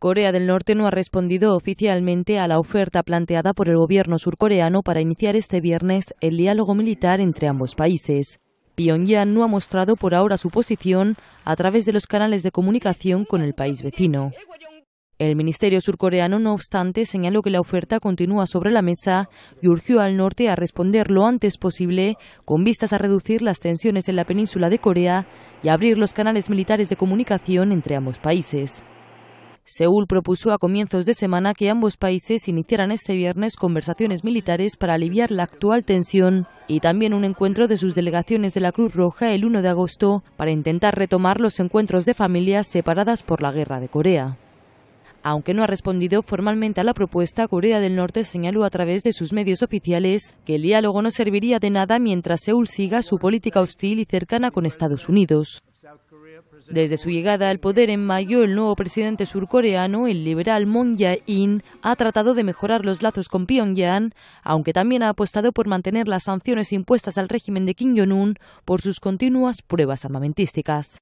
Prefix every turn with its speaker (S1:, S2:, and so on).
S1: Corea del Norte no ha respondido oficialmente a la oferta planteada por el gobierno surcoreano para iniciar este viernes el diálogo militar entre ambos países. Pyongyang no ha mostrado por ahora su posición a través de los canales de comunicación con el país vecino. El Ministerio surcoreano, no obstante, señaló que la oferta continúa sobre la mesa y urgió al norte a responder lo antes posible con vistas a reducir las tensiones en la península de Corea y abrir los canales militares de comunicación entre ambos países. Seúl propuso a comienzos de semana que ambos países iniciaran este viernes conversaciones militares para aliviar la actual tensión y también un encuentro de sus delegaciones de la Cruz Roja el 1 de agosto para intentar retomar los encuentros de familias separadas por la guerra de Corea. Aunque no ha respondido formalmente a la propuesta, Corea del Norte señaló a través de sus medios oficiales que el diálogo no serviría de nada mientras Seúl siga su política hostil y cercana con Estados Unidos. Desde su llegada al poder en mayo, el nuevo presidente surcoreano, el liberal Moon Jae-in, ha tratado de mejorar los lazos con Pyongyang, aunque también ha apostado por mantener las sanciones impuestas al régimen de Kim Jong-un por sus continuas pruebas armamentísticas.